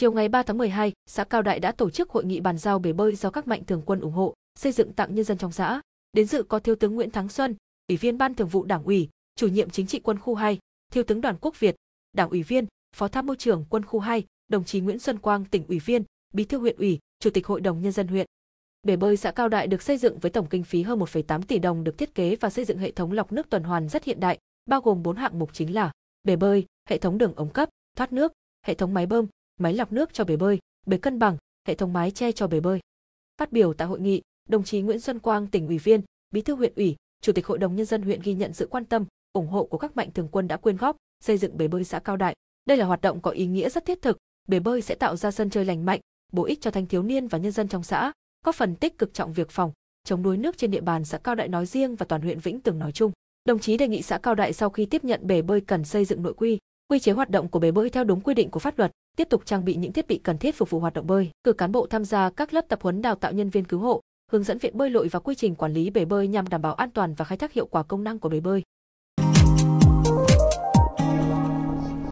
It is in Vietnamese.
Chiều ngày 3 tháng 12, xã Cao Đại đã tổ chức hội nghị bàn giao bể bơi do các mạnh thường quân ủng hộ, xây dựng tặng nhân dân trong xã. Đến dự có Thiếu tướng Nguyễn Thắng Xuân, Ủy viên Ban Thường vụ Đảng ủy, Chủ nhiệm Chính trị Quân khu 2, Thiếu tướng Đoàn Quốc Việt, Đảng ủy viên, Phó Tham mưu trưởng Quân khu 2, đồng chí Nguyễn Xuân Quang, tỉnh ủy viên, Bí thư huyện ủy, Chủ tịch Hội đồng nhân dân huyện. Bể bơi xã Cao Đại được xây dựng với tổng kinh phí hơn 1,8 tỷ đồng được thiết kế và xây dựng hệ thống lọc nước tuần hoàn rất hiện đại, bao gồm 4 hạng mục chính là bể bơi, hệ thống đường ống cấp, thoát nước, hệ thống máy bơm, máy lọc nước cho bể bơi, bể cân bằng, hệ thống mái che cho bể bơi. Phát biểu tại hội nghị, đồng chí Nguyễn Xuân Quang, tỉnh ủy viên, bí thư huyện ủy, chủ tịch hội đồng nhân dân huyện ghi nhận sự quan tâm, ủng hộ của các mạnh thường quân đã quyên góp xây dựng bể bơi xã Cao Đại. Đây là hoạt động có ý nghĩa rất thiết thực, bể bơi sẽ tạo ra sân chơi lành mạnh, bổ ích cho thanh thiếu niên và nhân dân trong xã, góp phần tích cực trọng việc phòng chống đuối nước trên địa bàn xã Cao Đại nói riêng và toàn huyện Vĩnh Tường nói chung. Đồng chí đề nghị xã Cao Đại sau khi tiếp nhận bể bơi cần xây dựng nội quy, quy chế hoạt động của bể bơi theo đúng quy định của pháp luật, tiếp tục trang bị những thiết bị cần thiết phục vụ hoạt động bơi, cử cán bộ tham gia các lớp tập huấn đào tạo nhân viên cứu hộ, hướng dẫn viện bơi lội và quy trình quản lý bể bơi nhằm đảm bảo an toàn và khai thác hiệu quả công năng của bể bơi.